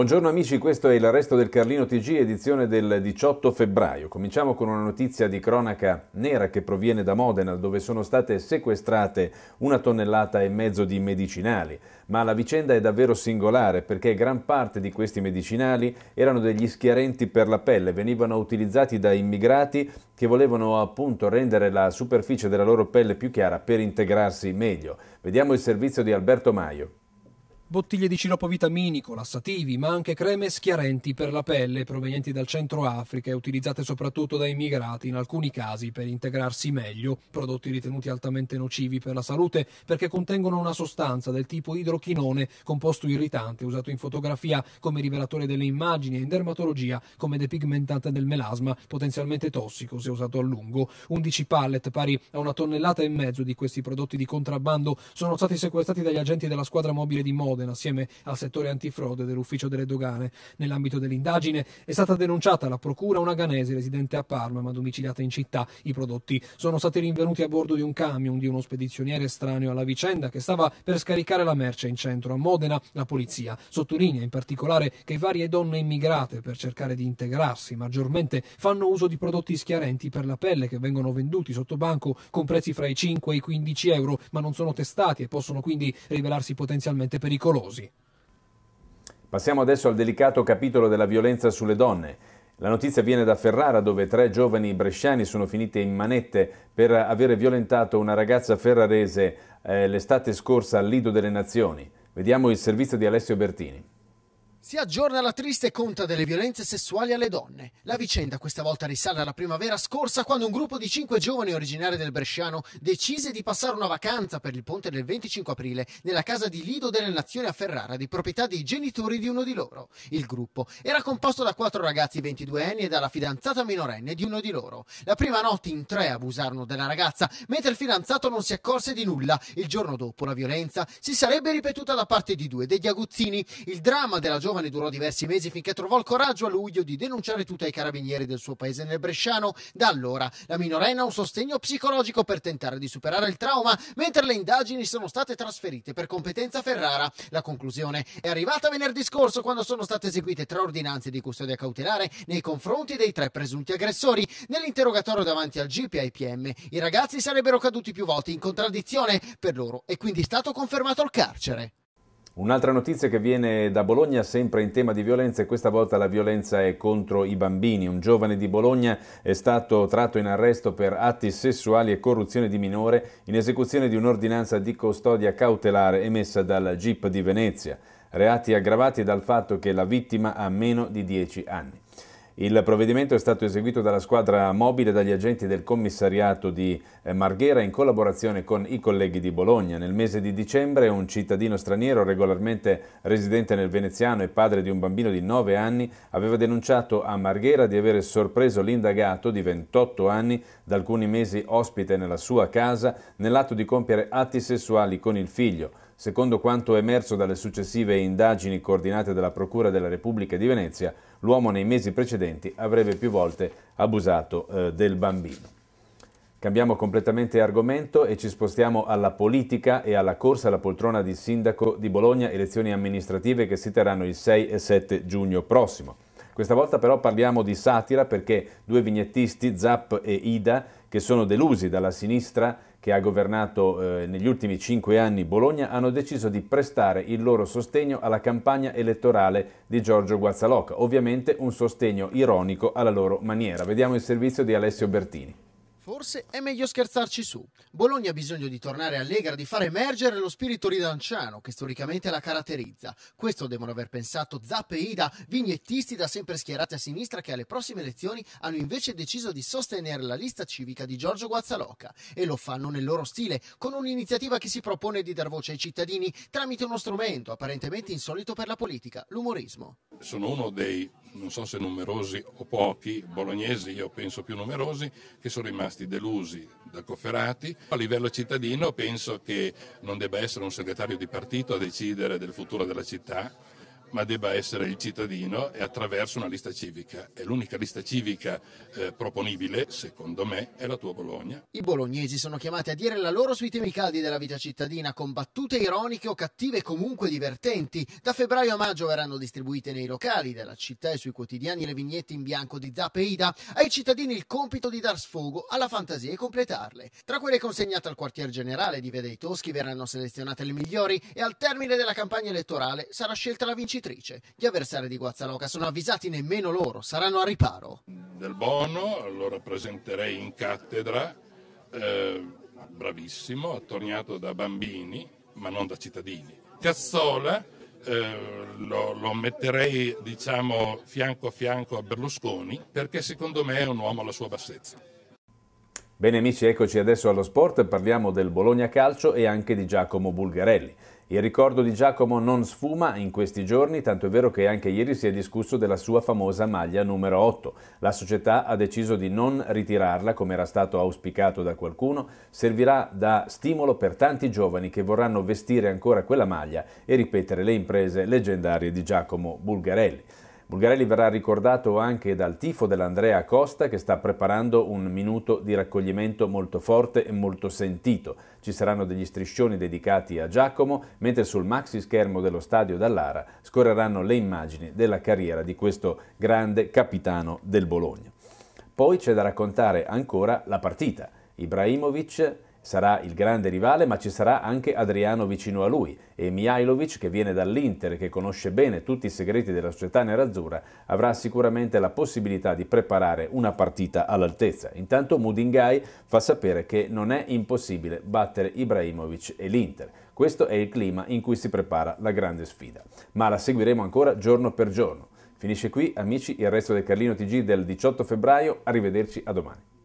Buongiorno amici, questo è il Resto del Carlino TG, edizione del 18 febbraio. Cominciamo con una notizia di cronaca nera che proviene da Modena, dove sono state sequestrate una tonnellata e mezzo di medicinali. Ma la vicenda è davvero singolare perché gran parte di questi medicinali erano degli schiarenti per la pelle, venivano utilizzati da immigrati che volevano appunto rendere la superficie della loro pelle più chiara per integrarsi meglio. Vediamo il servizio di Alberto Maio bottiglie di sciroppo vitaminico, lassativi, ma anche creme schiarenti per la pelle provenienti dal Centro Africa e utilizzate soprattutto dai migrati in alcuni casi per integrarsi meglio, prodotti ritenuti altamente nocivi per la salute perché contengono una sostanza del tipo idrochinone, composto irritante usato in fotografia come rivelatore delle immagini e in dermatologia come depigmentante del melasma, potenzialmente tossico se usato a lungo. 11 pallet pari a una tonnellata e mezzo di questi prodotti di contrabbando sono stati sequestrati dagli agenti della squadra mobile di Modena Modena assieme al settore antifrode dell'ufficio delle dogane. Nell'ambito dell'indagine è stata denunciata alla procura una ganese residente a Parma ma domiciliata in città. I prodotti sono stati rinvenuti a bordo di un camion di uno spedizioniere estraneo alla vicenda che stava per scaricare la merce in centro a Modena. La polizia sottolinea in particolare che varie donne immigrate per cercare di integrarsi maggiormente fanno uso di prodotti schiarenti per la pelle che vengono venduti sotto banco con prezzi fra i 5 e i 15 euro ma non sono testati e possono quindi rivelarsi potenzialmente pericolosi pericolosi. Passiamo adesso al delicato capitolo della violenza sulle donne. La notizia viene da Ferrara dove tre giovani bresciani sono finite in manette per aver violentato una ragazza ferrarese eh, l'estate scorsa al Lido delle Nazioni. Vediamo il servizio di Alessio Bertini. Si aggiorna la triste conta delle violenze sessuali alle donne. La vicenda questa volta risale alla primavera scorsa quando un gruppo di cinque giovani originari del Bresciano decise di passare una vacanza per il ponte del 25 aprile nella casa di Lido delle Nazioni a Ferrara di proprietà dei genitori di uno di loro. Il gruppo era composto da quattro ragazzi 22 anni e dalla fidanzata minorenne di uno di loro. La prima notte in tre abusarono della ragazza mentre il fidanzato non si accorse di nulla. Il giorno dopo la violenza si sarebbe ripetuta da parte di due degli aguzzini. Il dramma della giornata giovane durò diversi mesi finché trovò il coraggio a luglio di denunciare tutto ai carabinieri del suo paese nel Bresciano. Da allora la minorenne ha un sostegno psicologico per tentare di superare il trauma, mentre le indagini sono state trasferite per competenza a Ferrara. La conclusione è arrivata venerdì scorso quando sono state eseguite tre ordinanze di custodia cautelare nei confronti dei tre presunti aggressori. Nell'interrogatorio davanti al GIP e ai PM i ragazzi sarebbero caduti più volte in contraddizione per loro è quindi stato confermato il carcere. Un'altra notizia che viene da Bologna, sempre in tema di violenza, e questa volta la violenza è contro i bambini. Un giovane di Bologna è stato tratto in arresto per atti sessuali e corruzione di minore in esecuzione di un'ordinanza di custodia cautelare emessa dal GIP di Venezia. Reati aggravati dal fatto che la vittima ha meno di 10 anni. Il provvedimento è stato eseguito dalla squadra mobile dagli agenti del commissariato di eh, Marghera in collaborazione con i colleghi di Bologna. Nel mese di dicembre un cittadino straniero regolarmente residente nel veneziano e padre di un bambino di 9 anni aveva denunciato a Marghera di aver sorpreso l'indagato di 28 anni da alcuni mesi ospite nella sua casa nell'atto di compiere atti sessuali con il figlio. Secondo quanto emerso dalle successive indagini coordinate dalla Procura della Repubblica di Venezia, l'uomo nei mesi precedenti avrebbe più volte abusato eh, del bambino. Cambiamo completamente argomento e ci spostiamo alla politica e alla corsa alla poltrona di sindaco di Bologna, elezioni amministrative che si terranno il 6 e 7 giugno prossimo. Questa volta però parliamo di satira perché due vignettisti, Zapp e Ida, che sono delusi dalla sinistra che ha governato eh, negli ultimi cinque anni Bologna hanno deciso di prestare il loro sostegno alla campagna elettorale di Giorgio Guazzalocca. ovviamente un sostegno ironico alla loro maniera. Vediamo il servizio di Alessio Bertini. Forse è meglio scherzarci su. Bologna ha bisogno di tornare allegra, di far emergere lo spirito ridanciano che storicamente la caratterizza. Questo devono aver pensato Zappe e Ida, vignettisti da sempre schierati a sinistra che alle prossime elezioni hanno invece deciso di sostenere la lista civica di Giorgio Guazzaloca. E lo fanno nel loro stile, con un'iniziativa che si propone di dar voce ai cittadini tramite uno strumento apparentemente insolito per la politica, l'umorismo. Sono uno dei non so se numerosi o pochi, bolognesi, io penso più numerosi, che sono rimasti delusi da Cofferati. A livello cittadino penso che non debba essere un segretario di partito a decidere del futuro della città, ma debba essere il cittadino e attraverso una lista civica. E l'unica lista civica eh, proponibile, secondo me, è la tua Bologna. I bolognesi sono chiamati a dire la loro sui temi caldi della vita cittadina, con battute ironiche o cattive comunque divertenti. Da febbraio a maggio verranno distribuite nei locali della città e sui quotidiani le vignette in bianco di Zap Ai cittadini il compito di dar sfogo alla fantasia e completarle. Tra quelle consegnate al quartier generale di Vede Toschi verranno selezionate le migliori e al termine della campagna elettorale sarà scelta la vincitrice vincitrice. Gli avversari di Guazzaloca sono avvisati nemmeno loro, saranno a riparo. Del Bono lo rappresenterei in cattedra, eh, bravissimo, attorniato da bambini, ma non da cittadini. Cazzola eh, lo, lo metterei, diciamo, fianco a fianco a Berlusconi, perché secondo me è un uomo alla sua bassezza. Bene amici, eccoci adesso allo sport, parliamo del Bologna Calcio e anche di Giacomo Bulgarelli. Il ricordo di Giacomo non sfuma in questi giorni, tanto è vero che anche ieri si è discusso della sua famosa maglia numero 8. La società ha deciso di non ritirarla, come era stato auspicato da qualcuno, servirà da stimolo per tanti giovani che vorranno vestire ancora quella maglia e ripetere le imprese leggendarie di Giacomo Bulgarelli. Bulgarelli verrà ricordato anche dal tifo dell'Andrea Costa che sta preparando un minuto di raccoglimento molto forte e molto sentito. Ci saranno degli striscioni dedicati a Giacomo, mentre sul maxi schermo dello stadio Dallara scorreranno le immagini della carriera di questo grande capitano del Bologna. Poi c'è da raccontare ancora la partita. Ibrahimovic Sarà il grande rivale, ma ci sarà anche Adriano vicino a lui e Mihailovic, che viene dall'Inter e che conosce bene tutti i segreti della società nerazzurra, avrà sicuramente la possibilità di preparare una partita all'altezza. Intanto Mudingai fa sapere che non è impossibile battere Ibrahimovic e l'Inter. Questo è il clima in cui si prepara la grande sfida, ma la seguiremo ancora giorno per giorno. Finisce qui, amici, il resto del Carlino TG del 18 febbraio. Arrivederci a domani.